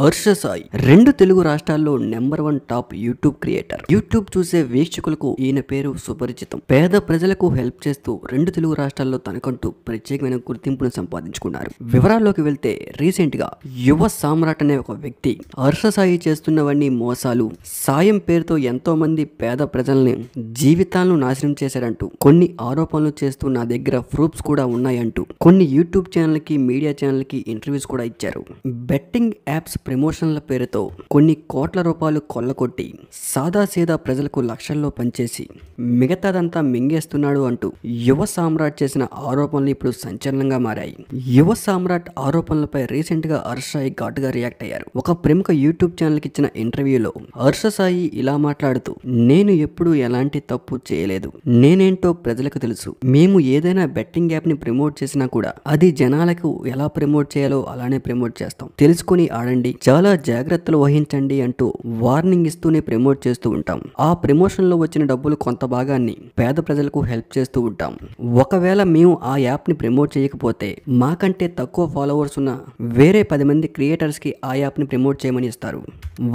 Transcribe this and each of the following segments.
హర్ష సాయి రెండు తెలుగు రాష్ట్రాల్లో number one top YouTube creator YouTube చూసే వీక్షకులకు ఈయన పేరు సుపరిచితం పేద ప్రజలకు హెల్ప్ చేస్తూ రెండు తెలుగు రాష్ట్రాల్లో తనకంటూ ప్రత్యేకమైన గుర్తింపును సంపాదించుకున్నారు వివరాల్లోకి వెళ్తే రీసెంట్ గా యువ సామ్రాట్ అనే ఒక వ్యక్తి హర్ష సాయి చేస్తున్నవన్నీ మోసాలు సాయం పేరుతో ఎంతో మంది పేద ప్రజల్ని జీవితాలను నాశనం చేశారంటూ కొన్ని ఆరోపణలు చేస్తూ నా దగ్గర ప్రూఫ్స్ కూడా ఉన్నాయంటూ కొన్ని యూట్యూబ్ ఛానల్కి మీడియా ఛానల్ కి ఇంటర్వ్యూస్ కూడా ఇచ్చారు బెట్టింగ్ యాప్స్ ప్రమోషన్ల పేరుతో కొన్ని కోట్ల రూపాయలు కొల్లకొట్టి సాదాసీదా ప్రజలకు లక్షల్లో పనిచేసి మిగతాదంతా మింగేస్తున్నాడు అంటూ యువ సామ్రాట్ చేసిన ఆరోపణలు ఇప్పుడు సంచలనంగా మారాయి యువ సామ్రాట్ ఆరోపణలపై రీసెంట్గా హర్ష సాయి ఘాటుగా రియాక్ట్ అయ్యారు ఒక ప్రముఖ యూట్యూబ్ ఛానల్కి ఇచ్చిన ఇంటర్వ్యూలో హర్ష సాయి ఇలా మాట్లాడుతూ నేను ఎప్పుడూ ఎలాంటి తప్పు చేయలేదు నేనేంటో ప్రజలకు తెలుసు మేము ఏదైనా బెట్టింగ్ యాప్ని ప్రమోట్ చేసినా కూడా అది జనాలకు ఎలా ప్రమోట్ చేయాలో అలానే ప్రమోట్ చేస్తాం తెలుసుకుని ఆడండి చేయండి చాలా జాగ్రత్తలు వహించండి అంటూ వార్నింగ్ ఇస్తూనే ప్రమోట్ చేస్తూ ఉంటాం ఆ ప్రమోషన్ లో వచ్చిన డబ్బులు కొంత భాగాన్ని పేద ప్రజలకు హెల్ప్ చేస్తూ ఉంటాం ఒకవేళ మేము ఆ యాప్ ని ప్రమోట్ చేయకపోతే మాకంటే తక్కువ ఫాలోవర్స్ ఉన్న వేరే పది మంది క్రియేటర్స్ కి ఆ యాప్ ని ప్రమోట్ చేయమని ఇస్తారు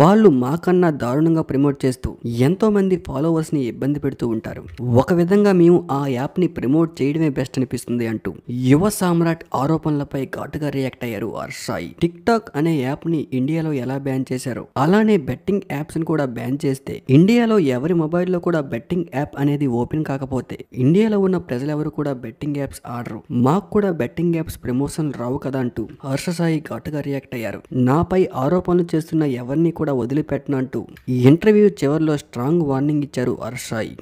వాళ్ళు మాకన్నా దారుణంగా ప్రమోట్ చేస్తూ ఎంతో మంది ఫాలోవర్స్ ని ఇబ్బంది పెడుతూ ఉంటారు ఒక విధంగా మేము ఆ యాప్ ని ప్రమోట్ చేయడమే బెస్ట్ అనిపిస్తుంది అంటూ యువ సామ్రాట్ ఆరోపణలపై ఘాటుగా రియాక్ట్ అయ్యారు హర్షాయి టిక్ టాక్ అనే యాప్ ని ఇండియాలో ఎలా బ్యాన్ చేశారో అలానే బెట్టింగ్ యాప్స్ని కూడా బ్యాన్ చేస్తే ఇండియాలో ఎవరి మొబైల్లో కూడా బెట్టింగ్ యాప్ అనేది ఓపెన్ కాకపోతే ఇండియాలో ఉన్న ప్రజలెవరు కూడా బెట్టింగ్ యాప్స్ ఆడరు మాకు కూడా బెట్టింగ్ యాప్స్ ప్రమోషన్ రావు కదా అంటూ హర్షసాయి ఘాటుగా రియాక్ట్ అయ్యారు నాపై ఆరోపణలు చేస్తున్న ఎవరిని కూడా వదిలిపెట్టనంటూ ఈ ఇంటర్వ్యూ చివరిలో స్ట్రాంగ్ వార్నింగ్ ఇచ్చారు హర్షాయి